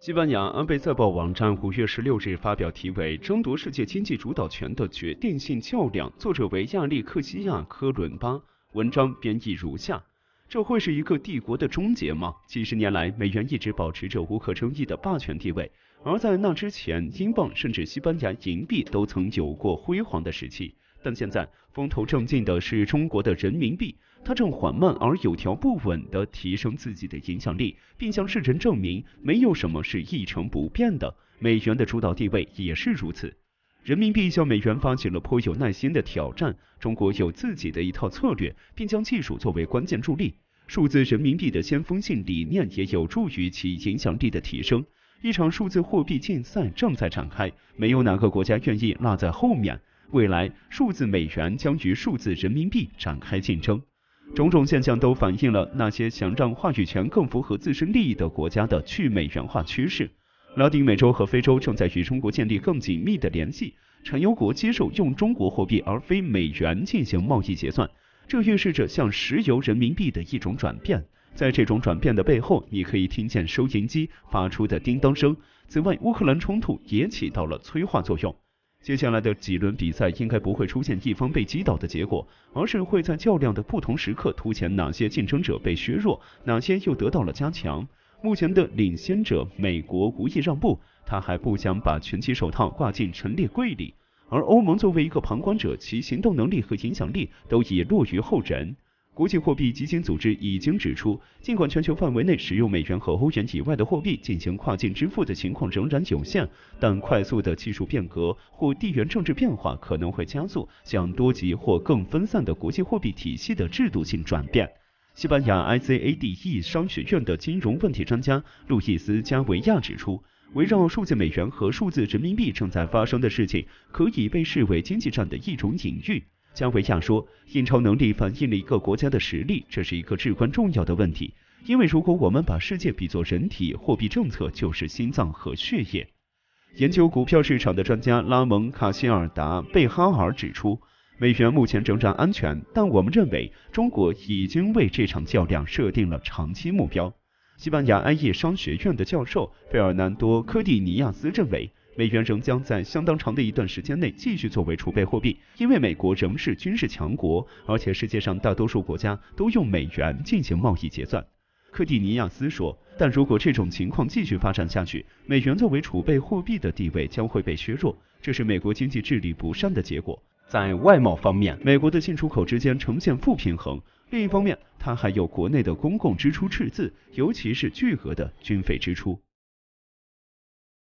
西班牙《安贝塞报》网站五月十六日发表题为《争夺世界经济主导权的决定性较量》，作者为亚历克西亚·科伦巴。文章编译如下：这会是一个帝国的终结吗？几十年来，美元一直保持着无可争议的霸权地位，而在那之前，英镑甚至西班牙银币都曾有过辉煌的时期。但现在，风头正劲的是中国的人民币。他正缓慢而有条不紊地提升自己的影响力，并向世人证明没有什么是—一成不变的。美元的主导地位也是如此。人民币向美元发起了颇有耐心的挑战。中国有自己的一套策略，并将技术作为关键助力。数字人民币的先锋性理念也有助于其影响力的提升。一场数字货币竞赛正在展开，没有哪个国家愿意落在后面。未来，数字美元将与数字人民币展开竞争。种种现象都反映了那些想让话语权更符合自身利益的国家的去美元化趋势。拉丁美洲和非洲正在与中国建立更紧密的联系，产油国接受用中国货币而非美元进行贸易结算，这预示着向石油人民币的一种转变。在这种转变的背后，你可以听见收银机发出的叮当声。此外，乌克兰冲突也起到了催化作用。接下来的几轮比赛应该不会出现一方被击倒的结果，而是会在较量的不同时刻凸显哪些竞争者被削弱，哪些又得到了加强。目前的领先者美国无意让步，他还不想把拳击手套挂进陈列柜里。而欧盟作为一个旁观者，其行动能力和影响力都已落于后人。国际货币基金组织已经指出，尽管全球范围内使用美元和欧元以外的货币进行跨境支付的情况仍然有限，但快速的技术变革或地缘政治变化可能会加速向多级或更分散的国际货币体系的制度性转变。西班牙 ICADE 商学院的金融问题专家路易斯·加维亚指出，围绕数字美元和数字人民币正在发生的事情，可以被视为经济战的一种隐喻。姜维亚说：“印钞能力反映了一个国家的实力，这是一个至关重要的问题。因为如果我们把世界比作人体，货币政策就是心脏和血液。”研究股票市场的专家拉蒙·卡西尔达·贝哈尔指出：“美元目前仍然安全，但我们认为中国已经为这场较量设定了长期目标。”西班牙安业商学院的教授费尔南多·科蒂尼亚斯认为。美元仍将在相当长的一段时间内继续作为储备货币，因为美国仍是军事强国，而且世界上大多数国家都用美元进行贸易结算。克蒂尼亚斯说，但如果这种情况继续发展下去，美元作为储备货币的地位将会被削弱，这是美国经济治理不善的结果。在外贸方面，美国的进出口之间呈现负平衡；另一方面，它还有国内的公共支出赤字，尤其是巨额的军费支出。